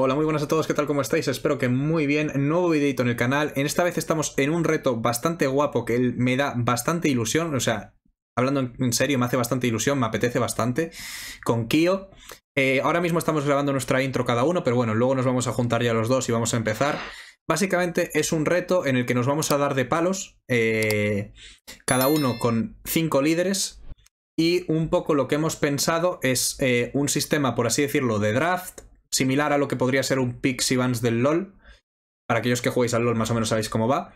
Hola, muy buenas a todos, ¿qué tal? ¿Cómo estáis? Espero que muy bien. Nuevo videito en el canal. En esta vez estamos en un reto bastante guapo que me da bastante ilusión. O sea, hablando en serio, me hace bastante ilusión, me apetece bastante. Con Kio. Eh, ahora mismo estamos grabando nuestra intro cada uno, pero bueno, luego nos vamos a juntar ya los dos y vamos a empezar. Básicamente es un reto en el que nos vamos a dar de palos, eh, cada uno con cinco líderes. Y un poco lo que hemos pensado es eh, un sistema, por así decirlo, de draft, similar a lo que podría ser un Pixie Bans del LOL. Para aquellos que juguéis al LOL más o menos sabéis cómo va.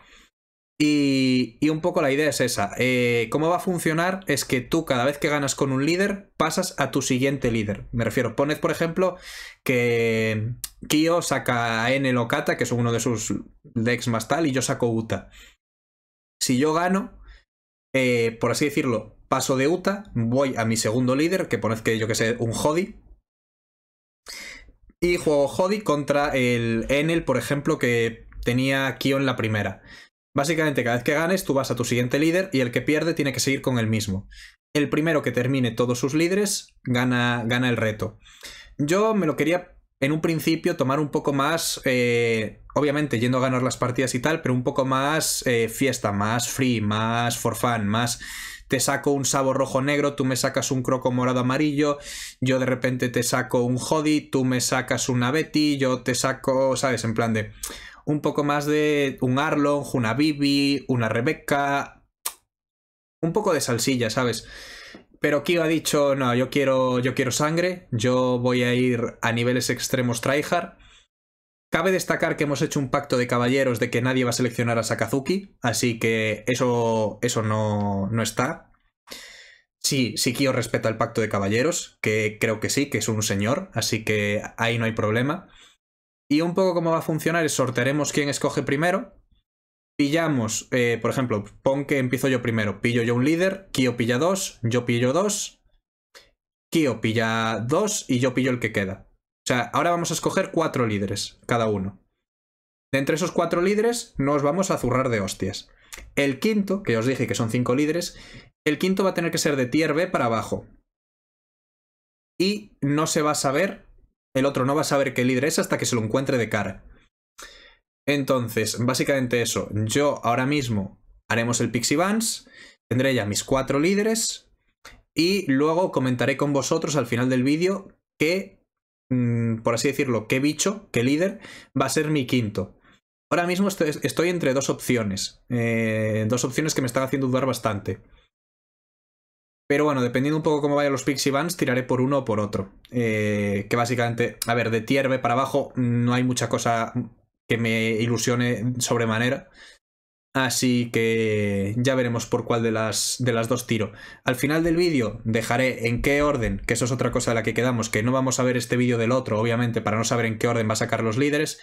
Y, un poco la idea es esa. Eh, ¿Cómo va a funcionar? Es que tú cada vez que ganas con un líder, pasas a tu siguiente líder. Me refiero, poned por ejemplo que Kyo saca a Enel o Kata, que es uno de sus decks más tal, y yo saco Uta. Si yo gano, eh, por así decirlo, paso de Uta, voy a mi segundo líder, que poned que yo que sé, un Jodi, y juego Jodi contra el Enel, por ejemplo, que tenía Kion la primera. Básicamente, cada vez que ganes, tú vas a tu siguiente líder y el que pierde tiene que seguir con el mismo. El primero que termine todos sus líderes gana, gana el reto. Yo me lo quería en un principio tomar un poco más, eh, obviamente yendo a ganar las partidas y tal, pero un poco más eh, fiesta, más free, más for fun, más te saco un Sabo rojo negro, tú me sacas un croco morado amarillo, yo de repente te saco un Jody, tú me sacas una Betty, yo te saco, ¿sabes? En plan de un poco más de un Arlong, una Bibi, una Rebecca, un poco de salsilla, ¿sabes? Pero Kyo ha dicho, no, yo quiero, yo quiero sangre, yo voy a ir a niveles extremos tryhard Cabe destacar que hemos hecho un pacto de caballeros de que nadie va a seleccionar a Sakazuki, así que eso, eso no, no está. Sí, Kio respeta el pacto de caballeros, que creo que sí, que es un señor, así que ahí no hay problema. Y un poco cómo va a funcionar es sortearemos quién escoge primero. Pillamos, eh, por ejemplo, pon que empiezo yo primero. Pillo yo un líder, Kio pilla dos, yo pillo dos, Kio pilla dos y yo pillo el que queda. O sea, ahora vamos a escoger cuatro líderes, cada uno. De entre esos cuatro líderes, nos vamos a zurrar de hostias. El quinto, que os dije que son cinco líderes, el quinto va a tener que ser de tier B para abajo. Y no se va a saber, el otro no va a saber qué líder es hasta que se lo encuentre de cara. Entonces, básicamente eso. Yo ahora mismo haremos el Pixie Vans, tendré ya mis cuatro líderes y luego comentaré con vosotros al final del vídeo qué Mm, por así decirlo, qué bicho, qué líder, va a ser mi quinto. Ahora mismo estoy, entre dos opciones. Eh, dos opciones que me están haciendo dudar bastante. Pero bueno, dependiendo un poco cómo vayan los y bans, tiraré por uno o por otro. Eh, que básicamente, a ver, de tier para abajo no hay mucha cosa que me ilusione sobremanera. Así que ya veremos por cuál de las, de las dos tiro. Al final del vídeo dejaré en qué orden, que eso es otra cosa de la que quedamos, que no vamos a ver este vídeo del otro, obviamente, para no saber en qué orden va a sacar los líderes,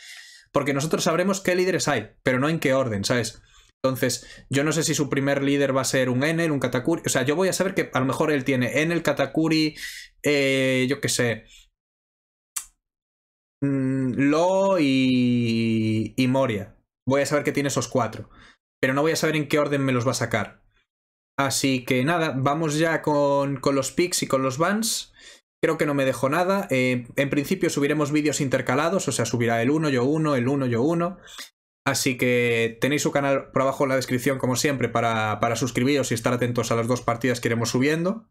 porque nosotros sabremos qué líderes hay, pero no en qué orden, ¿sabes? Entonces, yo no sé si su primer líder va a ser un Enel, un Katakuri, o sea, yo voy a saber que a lo mejor él tiene Enel, Katakuri, eh, yo qué sé, mm, Lo y, y Moria. Voy a saber que tiene esos cuatro pero no voy a saber en qué orden me los va a sacar. Así que nada, vamos ya con, los picks y con los bans. Creo que no me dejo nada. Eh, en principio subiremos vídeos intercalados, o sea, subirá el 1, yo 1, el 1, yo 1. Así que tenéis su canal por abajo en la descripción, como siempre, para, suscribiros y estar atentos a las dos partidas que iremos subiendo.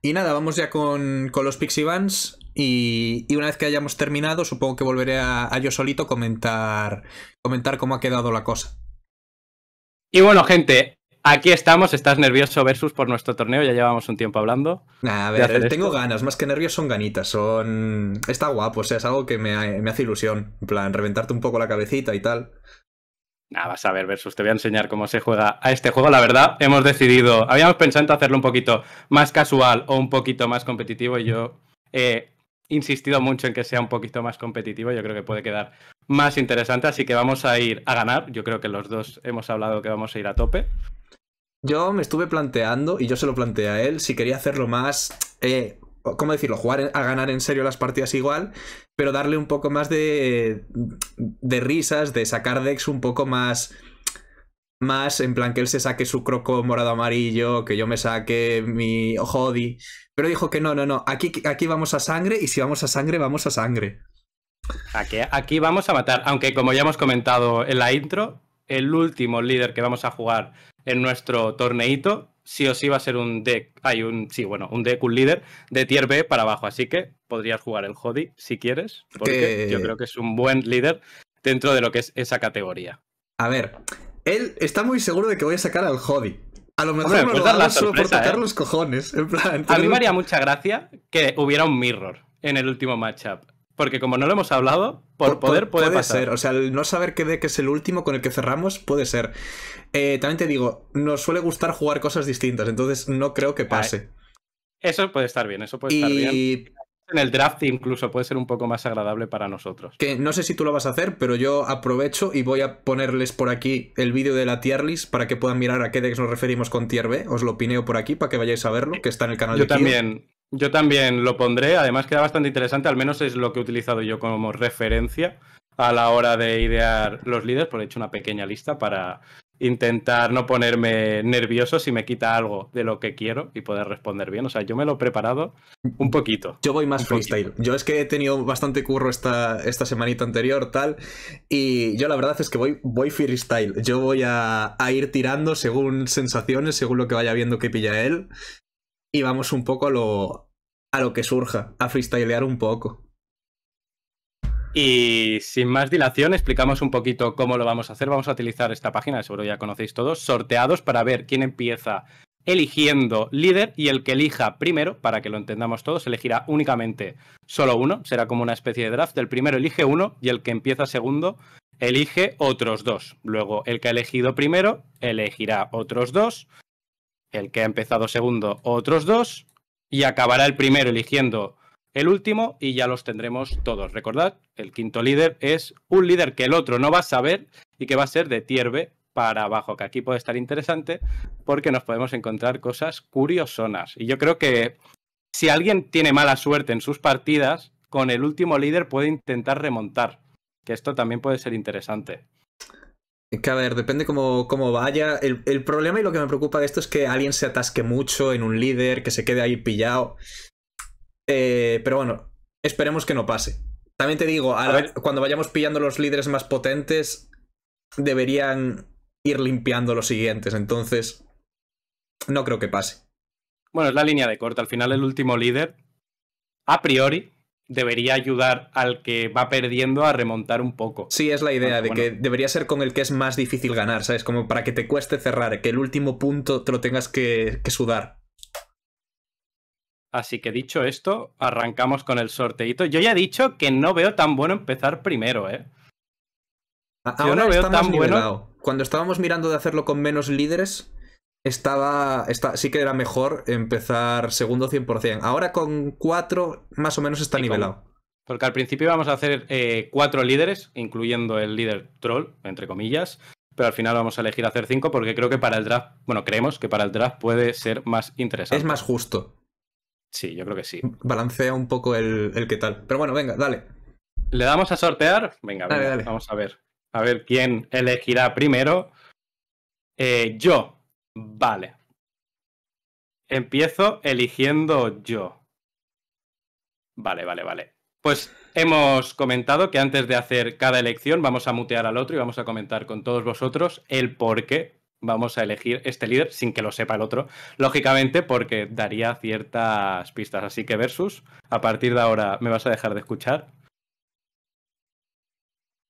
Y nada, vamos ya con, los picks y bans. y, una vez que hayamos terminado, supongo que volveré a, yo solito comentar, comentar cómo ha quedado la cosa. Y bueno, gente, aquí estamos. Estás nervioso versus por nuestro torneo. Ya llevamos un tiempo hablando. a ver, tengo ganas. Más que nervios son ganitas. Son. Está guapo, o sea, es algo que me, me hace ilusión. En plan, reventarte un poco la cabecita y tal. Nada, vas a ver, Versus, te voy a enseñar cómo se juega a este juego. La verdad, hemos decidido, habíamos pensado en hacerlo un poquito más casual o un poquito más competitivo y yo eh, insistido mucho en que sea un poquito más competitivo, yo creo que puede quedar más interesante, así que vamos a ir a ganar, yo creo que los dos hemos hablado que vamos a ir a tope. Yo me estuve planteando, y yo se lo planteé a él, si quería hacerlo más, eh, ¿cómo decirlo? Jugar a ganar en serio las partidas igual, pero darle un poco más de, de risas, de sacar decks un poco más más en plan que él se saque su croco morado amarillo, que yo me saque mi jodi. Pero dijo que no, no, no, aquí, aquí vamos a sangre y si vamos a sangre, vamos a sangre. Aquí, aquí vamos a matar, aunque como ya hemos comentado en la intro, el último líder que vamos a jugar en nuestro torneito sí o sí va a ser un deck, hay un, sí, bueno, un deck, un líder de tier B para abajo, así que podrías jugar el Jodi si quieres, porque yo creo que es un buen líder dentro de lo que es esa categoría. A ver, él está muy seguro de que voy a sacar al hobby. A lo mejor me pues lo solo por tocar ¿eh? los cojones. A mí me haría mucha gracia que hubiera un mirror en el último matchup. Porque como no lo hemos hablado, por, poder puede, puede pasar. ser. O sea, el no saber qué deck es el último con el que cerramos puede ser. Eh, también te digo, nos suele gustar jugar cosas distintas, entonces no creo que pase. Eso puede estar bien, eso puede estar bien en el draft incluso puede ser un poco más agradable para nosotros. Que no sé si tú lo vas a hacer, pero yo aprovecho y voy a ponerles por aquí el vídeo de la tier list para que puedan mirar a qué decks nos referimos con tier B. Os lo pineo por aquí para que vayáis a verlo, que está en el canal yo de también, Yo también lo pondré, además queda bastante interesante, al menos es lo que he utilizado yo como referencia a la hora de idear los líderes, por he hecho una pequeña lista para intentar no ponerme nervioso si me quita algo de lo que quiero y poder responder bien. O sea, yo me lo he preparado un poquito. Yo voy más freestyle. Yo es que he tenido bastante curro esta, esta semanita anterior, tal, y yo la verdad es que voy, voy freestyle. Yo voy a, ir tirando según sensaciones, según lo que vaya viendo que pilla él, y vamos un poco a lo, a lo que surja, a freestylear un poco. Y sin más dilación, explicamos un poquito cómo lo vamos a hacer. Vamos a utilizar esta página, seguro ya conocéis todos, sorteados para ver quién empieza eligiendo líder y el que elija primero, para que lo entendamos todos, elegirá únicamente solo uno, será como una especie de draft. El primero elige uno y el que empieza segundo elige otros dos. Luego el que ha elegido primero elegirá otros dos, el que ha empezado segundo otros dos y acabará el primero eligiendo el último y ya los tendremos todos. Recordad, el quinto líder es un líder que el otro no va a saber y que va a ser de tierve para abajo, que aquí puede estar interesante porque nos podemos encontrar cosas curiosonas. Y yo creo que si alguien tiene mala suerte en sus partidas, con el último líder puede intentar remontar, que esto también puede ser interesante. Que a ver, depende cómo, vaya. el, problema y lo que me preocupa de esto es que alguien se atasque mucho en un líder, que se quede ahí pillado. Eh, pero bueno, esperemos que no pase. También te digo, cuando vayamos pillando los líderes más potentes, deberían ir limpiando los siguientes. Entonces, no creo que pase. Bueno, es la línea de corte. Al final, el último líder, a priori, debería ayudar al que va perdiendo a remontar un poco. Sí, es la idea, de que debería ser con el que es más difícil ganar, ¿sabes? Como para que te cueste cerrar, que el último punto te lo tengas que sudar. Así que dicho esto, arrancamos con el sorteito. Yo ya he dicho que no veo tan bueno empezar primero, ¿eh? Yo no veo tan bueno. Cuando estábamos mirando de hacerlo con menos líderes, estaba, está, sí que era mejor empezar segundo 100%. Ahora con cuatro, más o menos está nivelado. Porque al principio íbamos a hacer eh, cuatro líderes, incluyendo el líder troll, entre comillas, pero al final vamos a elegir hacer cinco porque creo que para el draft, bueno, creemos que para el draft puede ser más interesante. Es más justo. Sí, yo creo que sí. Balancea un poco el, qué tal. Pero bueno, venga, dale. ¿Le damos a sortear? Venga, vamos a ver. A ver quién elegirá primero. Eh, yo. Vale. Empiezo eligiendo yo. Vale, vale, vale. Pues hemos comentado que antes de hacer cada elección vamos a mutear al otro y vamos a comentar con todos vosotros el por qué vamos a elegir este líder sin que lo sepa el otro, lógicamente porque daría ciertas pistas. Así que versus, a partir de ahora me vas a dejar de escuchar.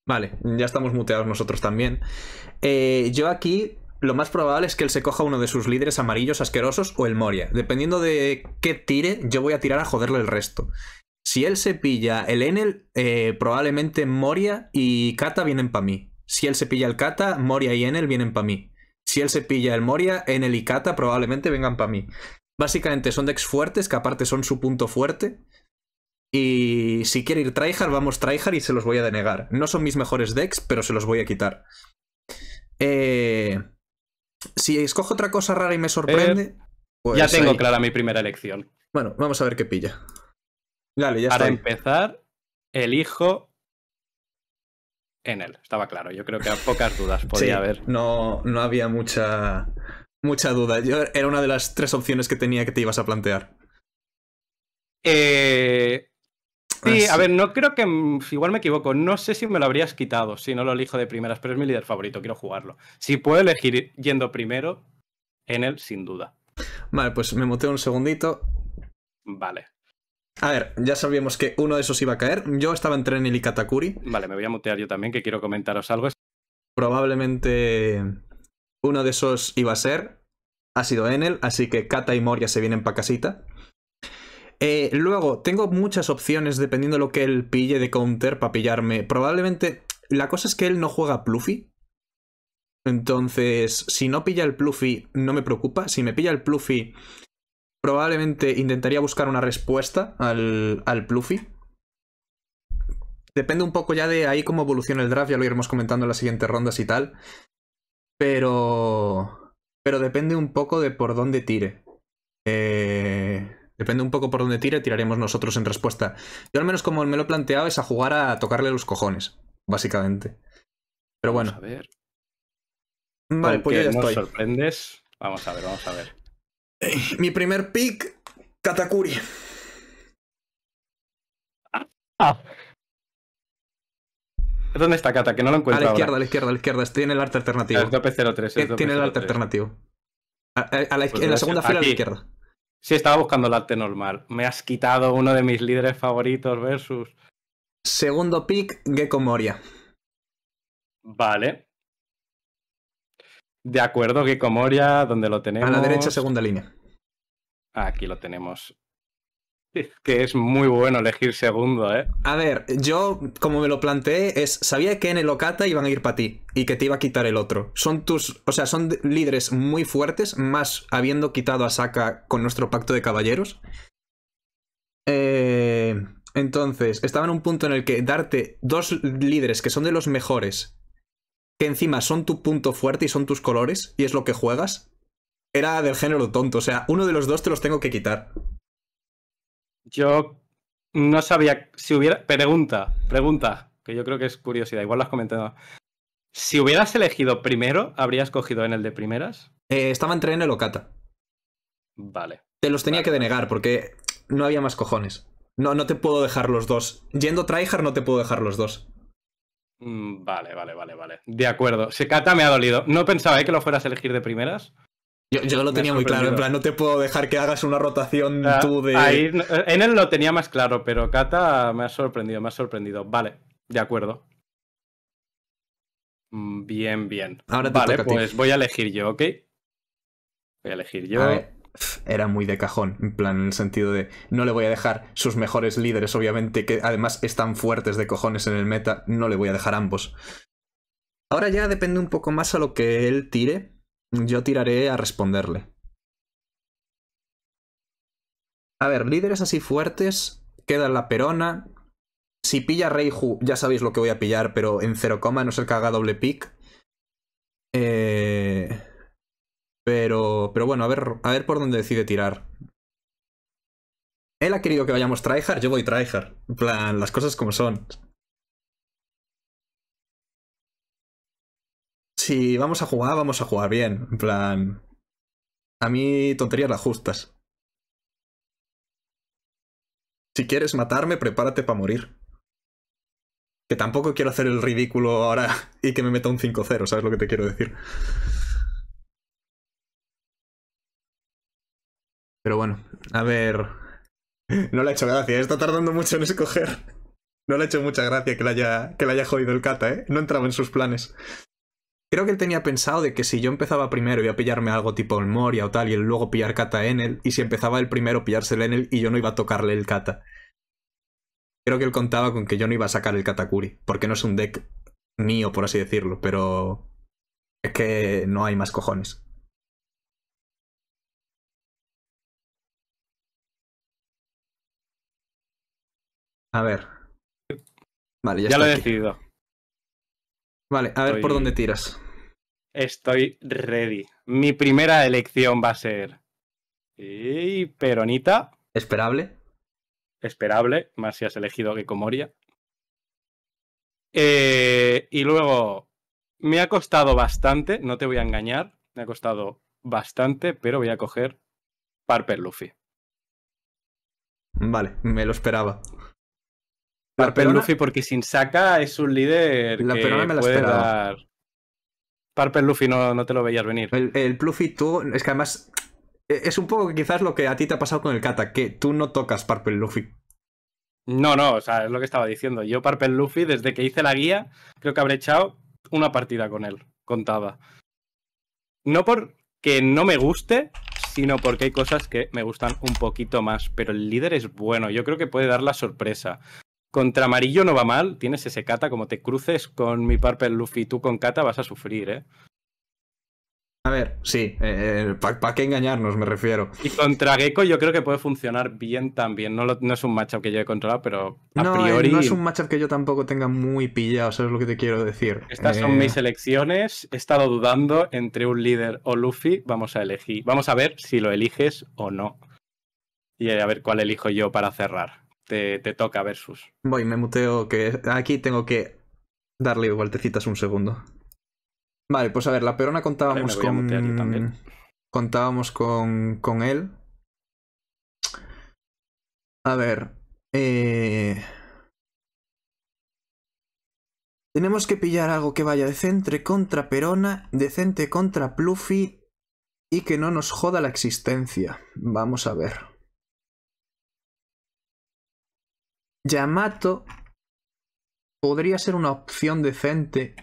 Vale, ya estamos muteados nosotros también. Eh, yo aquí lo más probable es que él se coja uno de sus líderes amarillos asquerosos o el Moria. Dependiendo de qué tire, yo voy a tirar a joderle el resto. Si él se pilla el Enel, eh, probablemente Moria y Kata vienen para mí. Si él se pilla el Kata, Moria y Enel vienen para mí. Si él se pilla el Moria, en el probablemente vengan para mí. Básicamente son decks fuertes, que aparte son su punto fuerte. Y si quiere ir tryhard, vamos tryhard y se los voy a denegar. No son mis mejores decks, pero se los voy a quitar. Eh, si escojo otra cosa rara y me sorprende... Eh, pues ya tengo clara mi primera elección. Bueno, vamos a ver qué pilla. Dale, ya Para empezar, elijo en él, estaba claro. Yo creo que a pocas dudas podía haber. No, no había mucha, mucha duda. Yo, era una de las tres opciones que tenía que te ibas a plantear. Eh, sí, ah, a ver, no creo que. Mm, igual me equivoco. No sé si me lo habrías quitado si no lo elijo de primeras, pero es mi líder favorito, quiero jugarlo. Si puedo elegir yendo primero, en él, sin duda. Vale, pues me muteo un segundito. Vale. A ver, ya sabíamos que uno de esos iba a caer. Yo estaba entre Enel y Katakuri. Vale, me voy a mutear yo también, que quiero comentaros algo. Probablemente uno de esos iba a ser. Ha sido Enel, así que Kata y Moria se vienen para casita. Eh, luego, tengo muchas opciones dependiendo de lo que él pille de counter para pillarme. Probablemente. La cosa es que él no juega Pluffy. Entonces, si no pilla el Pluffy, no me preocupa. Si me pilla el Pluffy, probablemente intentaría buscar una respuesta al, Pluffy. Depende un poco ya de ahí cómo evoluciona el draft, ya lo iremos comentando en las siguientes rondas y tal. Pero. Pero depende un poco de por dónde tire. Eh, depende un poco por dónde tire, tiraremos nosotros en respuesta. Yo, al menos, como me lo he planteado, es a jugar a tocarle los cojones, básicamente. Pero bueno. ver. Vale, pues nos sorprendes? Vamos a ver, vamos a ver. Eh, mi primer pick, Katakuri. Ah. ¿Dónde está Kata? Que no lo encuentro. A la izquierda, a la izquierda, a la izquierda. Tiene en el arte alternativo. Tiene el arte alternativo. Pues en la segunda fila a la izquierda. Sí, estaba buscando el arte normal. Me has quitado uno de mis líderes favoritos versus. Segundo pick, Gecko Moria. Vale. De acuerdo, que Moria, donde lo tenemos. A la derecha, segunda línea. Aquí lo tenemos. que es muy bueno elegir segundo, ¿eh? A ver, yo, como me lo planteé, es. Sabía que en el Okata iban a ir para ti y que te iba a quitar el otro. Son tus. O sea, son líderes muy fuertes, más habiendo quitado a Saka con nuestro pacto de caballeros. Eh, entonces, estaba en un punto en el que darte dos líderes que son de los mejores que encima son tu punto fuerte y son tus colores y es lo que juegas, era del género tonto. O sea, uno de los dos te los tengo que quitar. Yo no sabía si hubiera. Pregunta, pregunta, que yo creo que es curiosidad, igual lo has comentado. Si hubieras elegido primero, ¿habrías cogido en el de primeras? Eh, estaba entre en el Locata Vale. Te los tenía que denegar porque no había más cojones. No, no te puedo dejar los dos. Yendo tryhard no te puedo dejar los dos. Mm, vale, vale, vale, vale. De acuerdo. Kata me ha dolido. No pensaba ¿eh? que lo fueras a elegir de primeras. Yo, lo tenía muy claro, en plan, no te puedo dejar que hagas una rotación ah, tú de. en él lo tenía más claro, pero Kata me ha sorprendido, me ha sorprendido. Vale, de acuerdo. Mm, bien, bien. Ahora vale, pues voy a elegir yo, ¿ok? Voy a elegir yo era muy de cajón, en plan, en el sentido de no le voy a dejar sus mejores líderes, obviamente, que además están fuertes de cojones en el meta, no le voy a dejar ambos. Ahora ya depende un poco más a lo que él tire, yo tiraré a responderle. A ver, líderes así fuertes, queda la perona. Si pilla Reiju, ya sabéis lo que voy a pillar, pero en 0, no se que haga doble pick. Eh... Pero, pero bueno, a ver, a ver por dónde decide tirar. Él ha querido que vayamos tryhard, yo voy tryhard. En plan, las cosas como son. Si vamos a jugar, vamos a jugar bien. En plan, a mí tonterías las justas. Si quieres matarme, prepárate para morir. Que tampoco quiero hacer el ridículo ahora y que me meta un 5-0, ¿sabes lo que te quiero decir? Pero bueno, a ver. No le ha hecho gracia, está tardando mucho en escoger. No le ha hecho mucha gracia que le haya, que haya jodido el kata, ¿eh? No entraba en sus planes. Creo que él tenía pensado de que si yo empezaba primero iba a pillarme algo tipo el Moria o tal, y luego pillar kata él, y si empezaba el primero pillarse el él y yo no iba a tocarle el kata. Creo que él contaba con que yo no iba a sacar el Katakuri, porque no es un deck mío, por así decirlo, pero es que no hay más cojones. A ver. Vale, ya, lo he decidido. Vale, a ver por dónde tiras. Estoy ready. Mi primera elección va a ser. Peronita. Esperable. Esperable, más si has elegido que Comoria. Eh, y luego, me ha costado bastante, no te voy a engañar, me ha costado bastante, pero voy a coger Parper Luffy. Vale, me lo esperaba. Parpel Luffy, porque sin saca es un líder. La que me la puede dar... Luffy no, no, te lo veías venir. El, Pluffy, tú, es que además e, es un poco quizás lo que a ti te ha pasado con el Kata, que tú no tocas Parpel Luffy. No, no, o sea, es lo que estaba diciendo. Yo Parpel Luffy, desde que hice la guía, creo que habré echado una partida con él, contaba. No porque no me guste, sino porque hay cosas que me gustan un poquito más, pero el líder es bueno, yo creo que puede dar la sorpresa. Contra amarillo no va mal, tienes ese kata, como te cruces con mi Purple Luffy y tú con kata vas a sufrir, ¿eh? A ver, sí, eh, eh, ¿para qué engañarnos me refiero? Y contra Gecko yo creo que puede funcionar bien también. No, es un matchup que yo he controlado, pero a priori... no es un matchup que yo tampoco tenga muy pillado, sabes lo que te quiero decir. Estas son eh, mis elecciones. He estado dudando entre un líder o Luffy. Vamos a elegir. Vamos a ver si lo eliges o no. Y a ver cuál elijo yo para cerrar te, toca versus. Voy, me muteo que aquí tengo que darle vueltecitas un segundo. Vale, pues a ver, la perona contábamos con. Contábamos con, con él. A ver. Eh, tenemos que pillar algo que vaya decente contra Perona, decente contra Pluffy y que no nos joda la existencia. Vamos a ver. Yamato podría ser una opción decente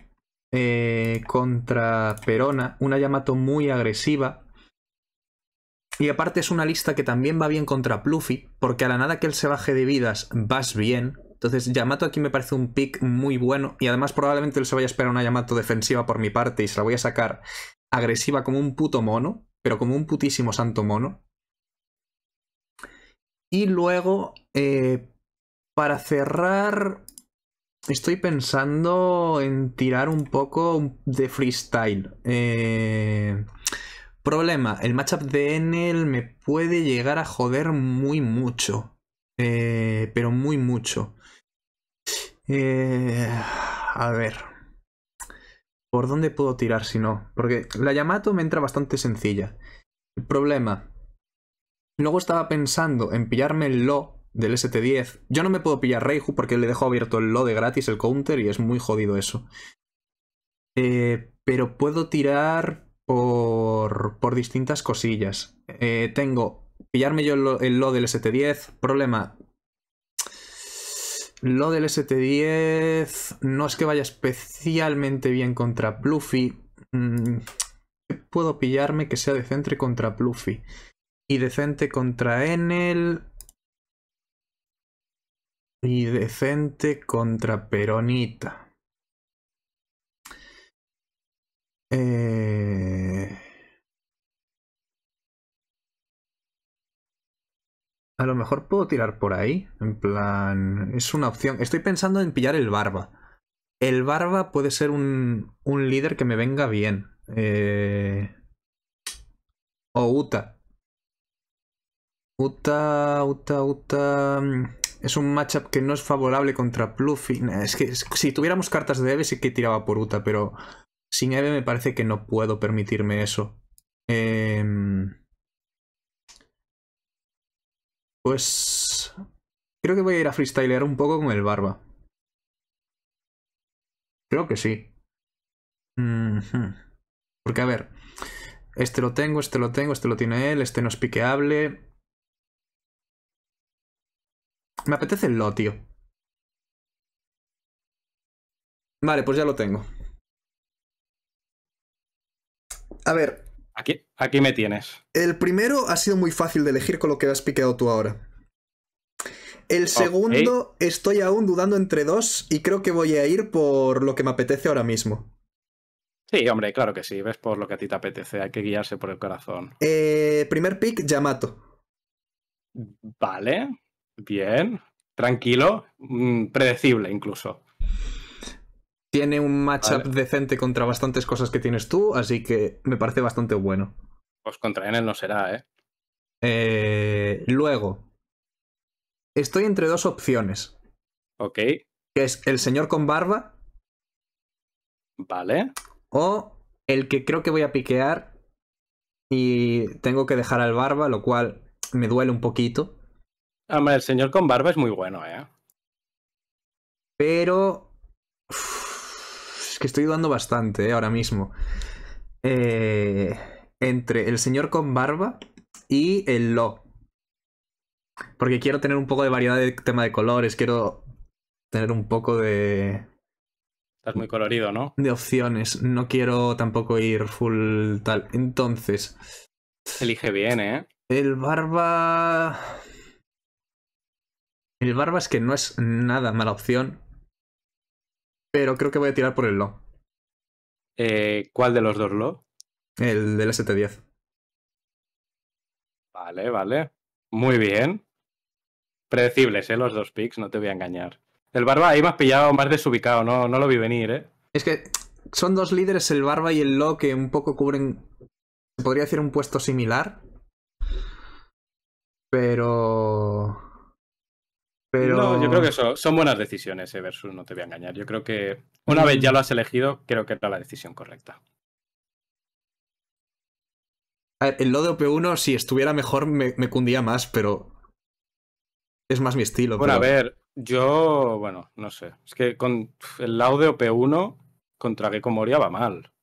eh, contra Perona, una Yamato muy agresiva. Y aparte es una lista que también va bien contra Pluffy, porque a la nada que él se baje de vidas vas bien. Entonces Yamato aquí me parece un pick muy bueno y además probablemente él se vaya a esperar una Yamato defensiva por mi parte y se la voy a sacar agresiva como un puto mono, pero como un putísimo santo mono. Y luego eh, para cerrar, estoy pensando en tirar un poco de freestyle. Eh, problema, el matchup de Enel me puede llegar a joder muy mucho. Eh, pero muy mucho. Eh, a ver. ¿Por dónde puedo tirar si no? Porque la Yamato me entra bastante sencilla. El problema. Luego estaba pensando en pillarme el Lo del ST10. Yo no me puedo pillar Reiju porque le dejo abierto el lo de gratis, el counter, y es muy jodido eso. Eh, pero puedo tirar por, por distintas cosillas. Eh, tengo pillarme yo el lo, del ST10. Problema, lo del ST10 no es que vaya especialmente bien contra Bluffy. Mm, puedo pillarme que sea decente contra Pluffy. Y decente contra Enel. Y decente contra peronita. Eh, a lo mejor puedo tirar por ahí. En plan, es una opción. Estoy pensando en pillar el barba. El barba puede ser un, un líder que me venga bien. Eh, o Uta. Uta, Uta, Uta. Mm. Es un matchup que no es favorable contra Pluffy. Es que si tuviéramos cartas de Eve sí que tiraba por Uta, pero sin Eve me parece que no puedo permitirme eso. Em, pues... Creo que voy a ir a freestylear un poco con el Barba. Creo que sí. Porque a ver, este lo tengo, este lo tengo, este lo tiene él, este no es piqueable. Me apetece el lo, tío. Vale, pues ya lo tengo. A ver. Aquí, me tienes. El primero ha sido muy fácil de elegir con lo que has piqueado tú ahora. El segundo estoy aún dudando entre dos y creo que voy a ir por lo que me apetece ahora mismo. Sí, hombre, claro que sí. Ves por lo que a ti te apetece. Hay que guiarse por el corazón. Eh, primer pick, Yamato. Vale. Bien, tranquilo, mm, predecible incluso. Tiene un matchup decente contra bastantes cosas que tienes tú, así que me parece bastante bueno. Pues contra él no será, ¿eh? ¿eh? luego, estoy entre dos opciones. Ok. Que es el señor con barba. Vale. O el que creo que voy a piquear y tengo que dejar al barba, lo cual me duele un poquito. Hombre, el señor con barba es muy bueno, ¿eh? Pero. es que estoy dudando bastante ¿eh? ahora mismo. Eh, entre el señor con barba y el lo. Porque quiero tener un poco de variedad de tema de colores, quiero tener un poco de. Estás muy colorido, ¿no? De opciones. No quiero tampoco ir full tal. Entonces. Elige bien, ¿eh? El barba. El Barba es que no es nada mala opción. Pero creo que voy a tirar por el Lo. Eh, ¿Cuál de los dos Lo? El del ST10. Vale, vale. Muy bien. Predecibles, ¿eh? Los dos picks, no te voy a engañar. El Barba ahí más pillado, más desubicado, no, no lo vi venir, ¿eh? Es que son dos líderes, el Barba y el Lo, que un poco cubren. Se podría decir un puesto similar. Pero. Pero... yo creo que son buenas decisiones, eh, Versus, no te voy a engañar. Yo creo que una vez ya lo has elegido, creo que era la decisión correcta. A ver, el OP1, si estuviera mejor, me, cundía más, pero es más mi estilo. Bueno, a ver, yo, bueno, no sé. Es que con el de OP1 contra Gecko Moria va mal.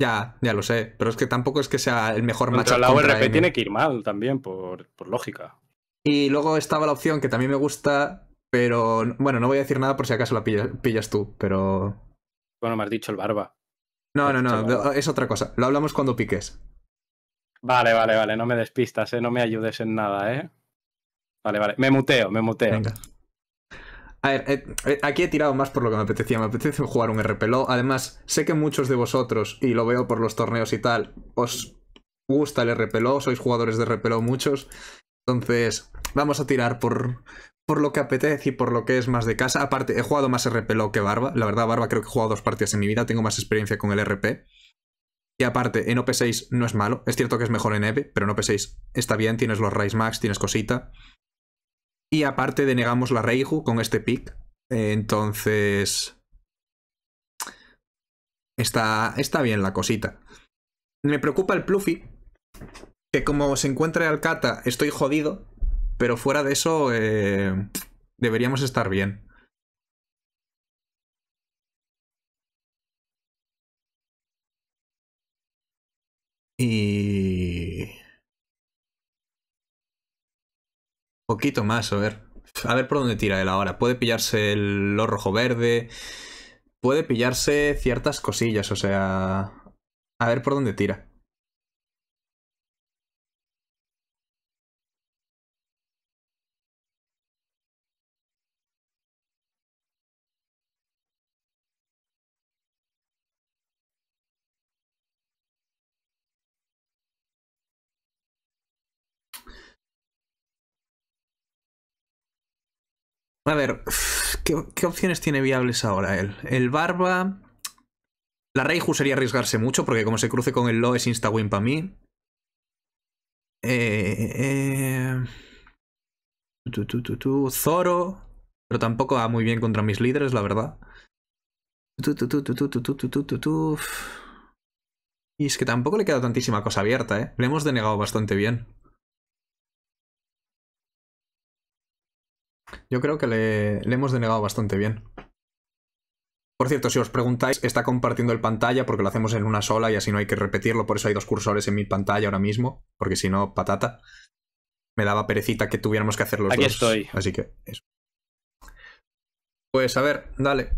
Ya, ya lo sé, pero es que tampoco es que sea el mejor match. Contra la ORP tiene que ir mal también, por, por lógica. Y luego estaba la opción que también me gusta, pero bueno, no voy a decir nada por si acaso la pillas, tú, pero... Bueno, me has dicho el barba. No, no, no, es otra cosa. Lo hablamos cuando piques. Vale, vale, vale, no me despistas, ¿eh? no me ayudes en nada, ¿eh? Vale, vale, me muteo, me muteo. Venga. A ver, eh, eh, aquí he tirado más por lo que me apetecía. Me apetece jugar un RPLO. Además, sé que muchos de vosotros, y lo veo por los torneos y tal, os gusta el RPLO, sois jugadores de RPLO muchos. Entonces, vamos a tirar por, por lo que apetece y por lo que es más de casa. Aparte, he jugado más RP lo que Barba. La verdad, Barba creo que he jugado dos partidas en mi vida. Tengo más experiencia con el RP. Y aparte, en OP6 no es malo. Es cierto que es mejor en EVE, pero en OP6 está bien. Tienes los Rise Max, tienes cosita. Y aparte, denegamos la Reiju con este pick. Entonces... Está, está bien la cosita. Me preocupa el Pluffy, que como se encuentre Alcata, estoy jodido, pero fuera de eso, eh, deberíamos estar bien. Y... Poquito más, a ver. A ver por dónde tira él ahora. Puede pillarse el lo rojo verde. Puede pillarse ciertas cosillas, o sea... A ver por dónde tira. A ver, ¿qué, opciones tiene viables ahora él? El Barba... La Reiju sería arriesgarse mucho, porque como se cruce con el Lo es insta para mí. Zoro, pero tampoco va muy bien contra mis líderes, la verdad. Y es que tampoco le queda tantísima cosa abierta, ¿eh? Le hemos denegado bastante bien. Yo creo que le, hemos denegado bastante bien. Por cierto, si os preguntáis, está compartiendo el pantalla porque lo hacemos en una sola y así no hay que repetirlo. Por eso hay dos cursores en mi pantalla ahora mismo, porque si no, patata. Me daba perecita que tuviéramos que hacer los Aquí estoy. Así que eso. Pues a ver, dale.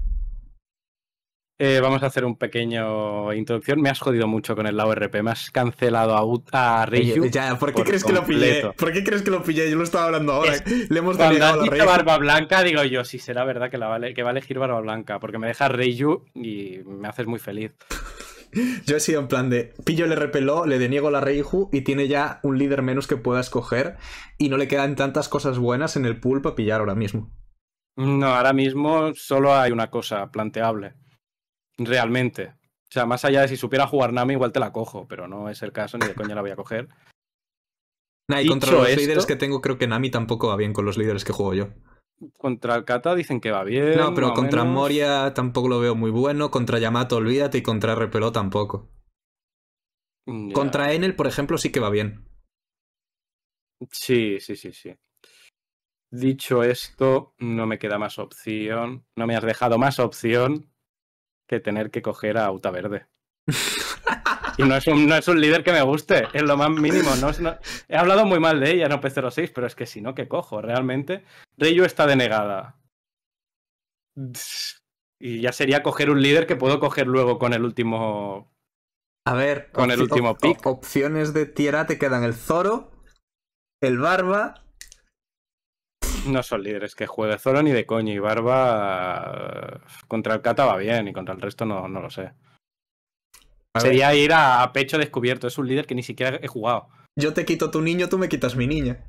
Eh, vamos a hacer un pequeño introducción. Me has jodido mucho con el lado RP. Me has cancelado a, Reiju. ¿por qué crees que lo pillé? ¿Por qué crees que lo pillé? Yo lo estaba hablando ahora. ¿eh? Le hemos dado la Barba Blanca, digo yo, si será verdad que, va a elegir Barba Blanca. Porque me deja Reiju y me haces muy feliz. Yo he sido en plan de pillo el repeló, le deniego la Reiju y tiene ya un líder menos que pueda escoger y no le quedan tantas cosas buenas en el pool para pillar ahora mismo. No, ahora mismo solo hay una cosa planteable realmente. O sea, más allá de si supiera jugar Nami, igual te la cojo, pero no es el caso, ni de coña la voy a coger. y contra los líderes que tengo, creo que Nami tampoco va bien con los líderes que juego yo. Contra el Kata dicen que va bien. No, pero contra Moria tampoco lo veo muy bueno. Contra Yamato, olvídate. Y contra Repeló tampoco. Contra Enel, por ejemplo, sí que va bien. Sí, sí, sí, sí. Dicho esto, no me queda más opción. No me has dejado más opción que tener que coger a Utaverde... Verde. y no es, un, líder que me guste, es lo más mínimo. No, he hablado muy mal de ella en OP06, pero es que si no, ¿qué cojo? Realmente, Reyu está denegada. Y ya sería coger un líder que puedo coger luego con el último. A ver, con el último pick. opciones de tierra te quedan el Zoro, el Barba, no son líderes que juegue Zoro ni de coño. Y Barba eh, contra el Kata va bien y contra el resto no, lo sé. Sería ir a, pecho descubierto. Es un líder que ni siquiera he jugado. Yo te quito tu niño, tú me quitas mi niña.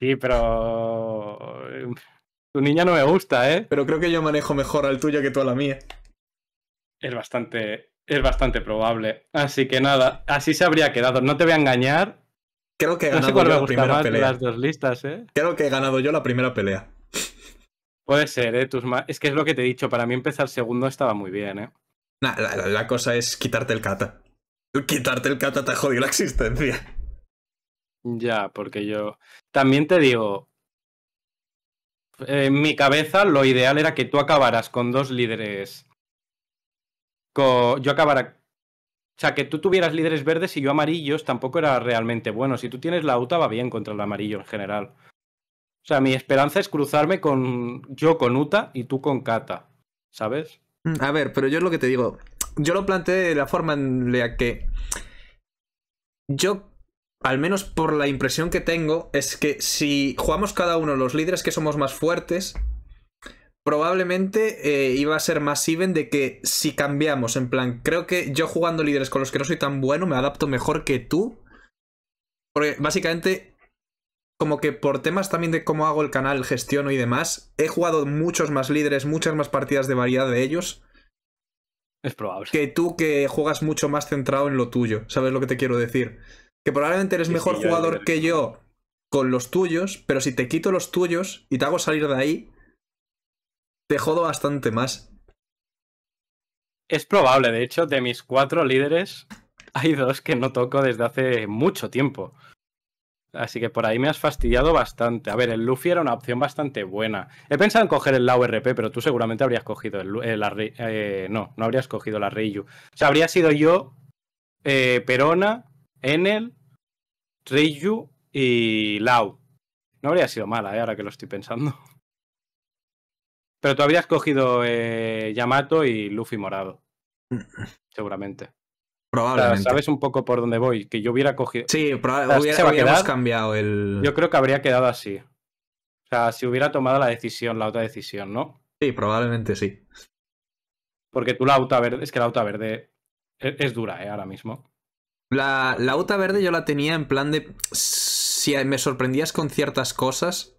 Sí, pero. Tu niña no me gusta, ¿eh? Pero creo que yo manejo mejor al tuyo que tú a la mía. Es bastante. Es bastante probable. Así que nada, así se habría quedado. No te voy a engañar. Creo que he ganado yo la primera pelea. Las dos listas, ¿eh? Creo que he ganado yo la primera pelea. Puede ser, ¿eh? Es que es lo que te he dicho. Para mí empezar segundo estaba muy bien, ¿eh? la, cosa es quitarte el kata. Quitarte el kata te ha jodido la existencia. Ya, porque yo. También te digo. En mi cabeza lo ideal era que tú acabaras con dos líderes. Yo acabara o sea, que tú tuvieras líderes verdes y yo amarillos tampoco era realmente bueno. Si tú tienes la UTA va bien contra el amarillo en general. O sea, mi esperanza es cruzarme con yo con Uta y tú con Kata, ¿sabes? Mm, a ver, pero yo es lo que te digo. Yo lo planteé de la forma en la que yo, al menos por la impresión que tengo, es que si jugamos cada uno los líderes que somos más fuertes, probablemente eh, iba a ser más even de que si cambiamos, en plan, creo que yo jugando líderes con los que no soy tan bueno me adapto mejor que tú. Porque básicamente, como que por temas también de cómo hago el canal, gestiono y demás, he jugado muchos más líderes, muchas más partidas de variedad de ellos. Es probable. Que tú que juegas mucho más centrado en lo tuyo, ¿sabes lo que te quiero decir? Que probablemente eres mejor jugador que yo con los tuyos, pero si te quito los tuyos y te hago salir de ahí, te jodo bastante más. Es probable, de hecho, de mis cuatro líderes hay dos que no toco desde hace mucho tiempo. Así que por ahí me has fastidiado bastante. A ver, el Luffy era una opción bastante buena. He pensado en coger el Lau RP, pero tú seguramente habrías cogido el, eh, la, eh, no, no habrías cogido la Reyu. O sea, habría sido yo, eh, Perona, Enel, Reyu y Lau. No habría sido mala, eh, ahora que lo estoy pensando. Pero tú habrías cogido eh, Yamato y Luffy morado. Mm. Seguramente. Probablemente. Sabes un poco por dónde voy, que yo hubiera cogido. Sí, probablemente cambiado el. Yo creo que habría quedado así. O sea, si hubiera tomado la decisión, la otra decisión, ¿no? Sí, probablemente sí. Porque tú la Uta verde, es que la Uta verde e-, es, dura, ¿eh? Ahora mismo. La, la verde yo la tenía en plan de. Si me sorprendías con ciertas cosas,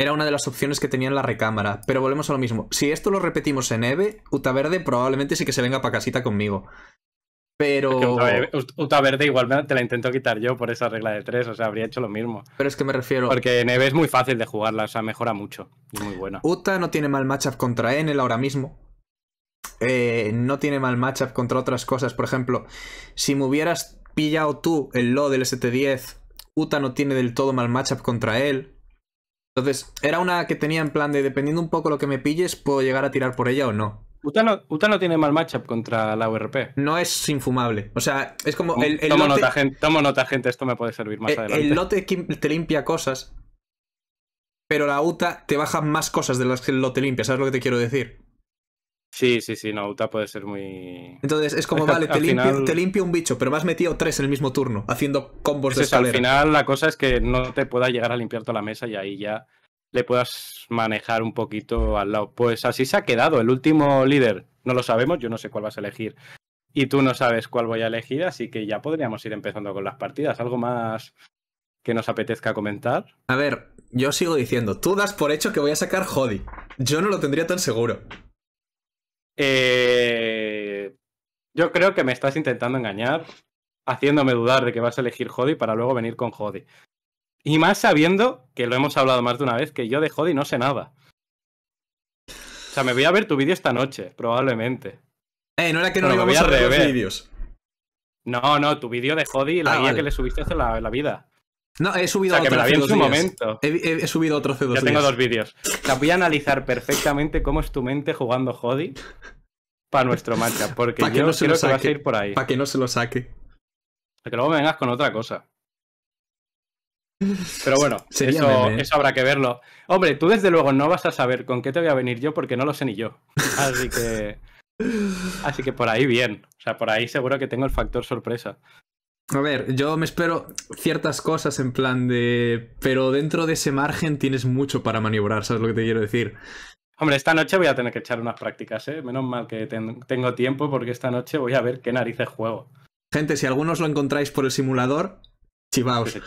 era una de las opciones que tenía en la recámara, pero volvemos a lo mismo. Si esto lo repetimos en Eve, verde probablemente sí que se venga para casita conmigo. Pero. UTA verde Utaverde igual te la intento quitar yo por esa regla de tres, o sea, habría hecho lo mismo. Pero es que me refiero. Porque en Eve es muy fácil de jugarla, o sea, mejora mucho. Es muy buena. Uta no tiene mal matchup contra Enel ahora mismo. Eh, no tiene mal matchup contra otras cosas. Por ejemplo, si me hubieras pillado tú el Lo del ST10, Uta no tiene del todo mal matchup contra él. Entonces, era una que tenía en plan de, dependiendo un poco lo que me pilles, puedo llegar a tirar por ella o no. no, Uta no tiene mal matchup contra la URP. No es infumable. O sea, es como el, tomo, nota, gente, nota, gente, esto me puede servir más eh, adelante. El lote te limpia cosas, pero la UTA te baja más cosas de las que el lote limpia, ¿sabes lo que te quiero decir? Sí, sí, sí, no, Utah puede ser muy. Entonces es como, vale, te, limpio, un bicho, pero me has metido tres en el mismo turno, haciendo combos pues de escalera. Al final la cosa es que no te pueda llegar a limpiar toda la mesa y ahí ya le puedas manejar un poquito al lado. Pues así se ha quedado, el último líder. No lo sabemos, yo no sé cuál vas a elegir. Y tú no sabes cuál voy a elegir, así que ya podríamos ir empezando con las partidas. ¿Algo más que nos apetezca comentar? A ver, yo sigo diciendo, tú das por hecho que voy a sacar Jodi. Yo no lo tendría tan seguro. Eh, yo creo que me estás intentando engañar, haciéndome dudar de que vas a elegir Jodi para luego venir con Jodi. Y más sabiendo, que lo hemos hablado más de una vez, que yo de Jodi no sé nada. O sea, me voy a ver tu vídeo esta noche, probablemente. Eh, no era que no a, No, no, tu vídeo de Jodi, la ah, guía que le subiste hace la vida. No, he subido otro me momento. He, subido otro C2. Ya tengo dos vídeos. O voy a analizar perfectamente cómo es tu mente jugando Jodi para nuestro matchup, porque yo creo que a por ahí. Para que no se lo saque. Para que luego me vengas con otra cosa. Pero bueno, eso, ¿eh? eso, habrá que verlo. Hombre, tú desde luego no vas a saber con qué te voy a venir yo porque no lo sé ni yo. Así que. Así que por ahí bien. O sea, por ahí seguro que tengo el factor sorpresa. A ver, yo me espero ciertas cosas en plan de... Pero dentro de ese margen tienes mucho para maniobrar, ¿sabes lo que te quiero decir? Hombre, esta noche voy a tener que echar unas prácticas, ¿eh? Menos mal que tengo tiempo porque esta noche voy a ver qué narices juego. Gente, si algunos lo encontráis por el simulador, chivaos. ¿no?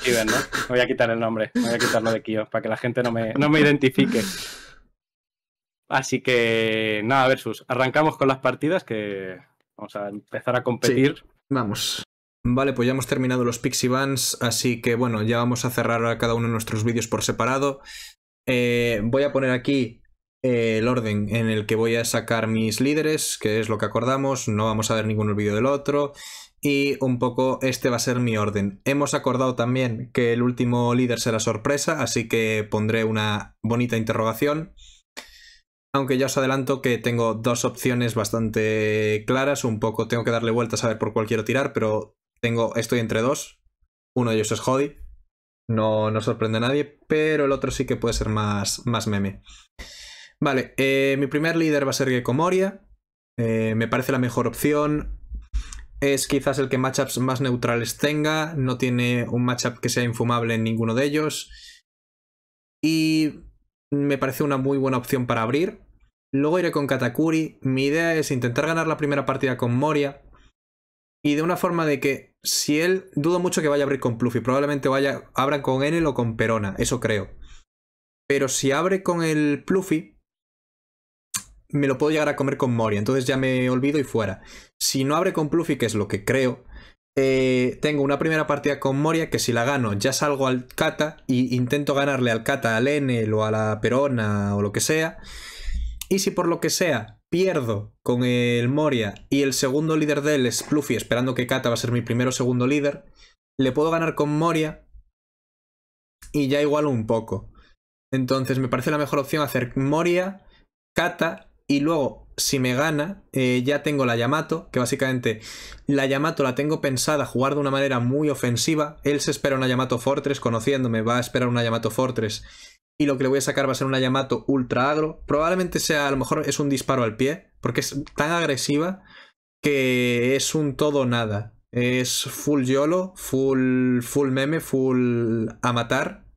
voy a quitar el nombre, voy a quitarlo de Kio para que la gente no me, no me identifique. Así que, nada, Versus, arrancamos con las partidas que vamos a empezar a competir. vamos. Vale, pues ya hemos terminado los Pixie vans así que bueno, ya vamos a cerrar cada uno de nuestros vídeos por separado. Eh, voy a poner aquí eh, el orden en el que voy a sacar mis líderes, que es lo que acordamos, no vamos a ver ningún vídeo del otro, y un poco este va a ser mi orden. Hemos acordado también que el último líder será sorpresa, así que pondré una bonita interrogación. Aunque ya os adelanto que tengo dos opciones bastante claras, un poco tengo que darle vueltas a ver por cuál quiero tirar, pero tengo, estoy entre dos. Uno de ellos es Jody, No, no sorprende a nadie, pero el otro sí que puede ser más, más meme. Vale, eh, mi primer líder va a ser Gecko Moria. Eh, me parece la mejor opción. Es quizás el que matchups más neutrales tenga. No tiene un matchup que sea infumable en ninguno de ellos. Y me parece una muy buena opción para abrir. Luego iré con Katakuri. Mi idea es intentar ganar la primera partida con Moria. Y de una forma de que si él, dudo mucho que vaya a abrir con Pluffy, probablemente vaya, abran con Enel o con Perona, eso creo. Pero si abre con el Pluffy, me lo puedo llegar a comer con Moria. entonces ya me olvido y fuera. Si no abre con Pluffy, que es lo que creo, eh, tengo una primera partida con Moria que si la gano ya salgo al Kata y intento ganarle al Kata, al Enel o a la Perona o lo que sea. Y si por lo que sea pierdo con el Moria y el segundo líder de él es Pluffy, esperando que Kata va a ser mi primero segundo líder, le puedo ganar con Moria y ya igualo un poco. Entonces me parece la mejor opción hacer Moria, Kata y luego si me gana eh, ya tengo la Yamato, que básicamente la Yamato la tengo pensada jugar de una manera muy ofensiva. Él se espera una Yamato Fortress, conociéndome va a esperar una Yamato Fortress y lo que le voy a sacar va a ser una Yamato ultra agro. Probablemente sea, a lo mejor es un disparo al pie, porque es tan agresiva que es un todo nada. Es full YOLO, full, full meme, full a matar.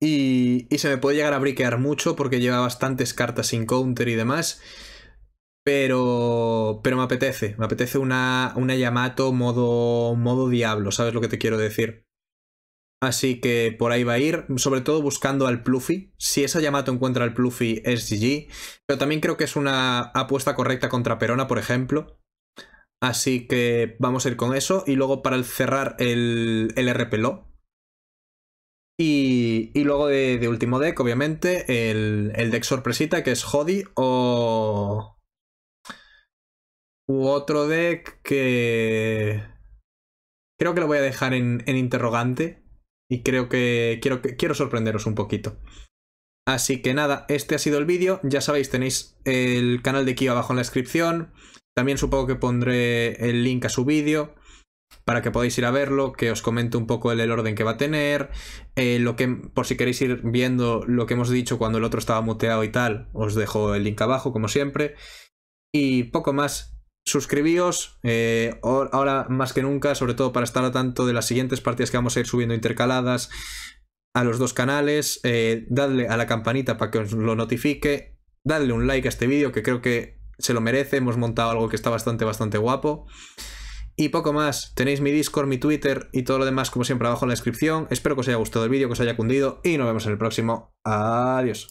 Y, se me puede llegar a briquear mucho porque lleva bastantes cartas sin counter y demás. Pero, pero me apetece, me apetece una, una Yamato modo, modo diablo, ¿sabes lo que te quiero decir? Así que por ahí va a ir, sobre todo buscando al Pluffy. Si esa Yamato encuentra al Pluffy es GG. Pero también creo que es una apuesta correcta contra Perona, por ejemplo. Así que vamos a ir con eso. Y luego para cerrar el, el RPLO. Y, luego de, último deck, obviamente, el, deck sorpresita que es Jody o... U otro deck que... Creo que lo voy a dejar en interrogante y creo que quiero, quiero sorprenderos un poquito. Así que nada, este ha sido el vídeo. Ya sabéis, tenéis el canal de Kio abajo en la descripción. También supongo que pondré el link a su vídeo para que podáis ir a verlo, que os comente un poco el, orden que va a tener, eh, lo que, por si queréis ir viendo lo que hemos dicho cuando el otro estaba muteado y tal, os dejo el link abajo, como siempre. Y poco más, Suscribíos eh, ahora más que nunca, sobre todo para estar a tanto de las siguientes partidas que vamos a ir subiendo intercaladas a los dos canales. Eh, dadle a la campanita para que os lo notifique. Dadle un like a este vídeo que creo que se lo merece. Hemos montado algo que está bastante, bastante guapo. Y poco más, tenéis mi Discord, mi Twitter y todo lo demás como siempre abajo en la descripción. Espero que os haya gustado el vídeo, que os haya cundido y nos vemos en el próximo. Adiós.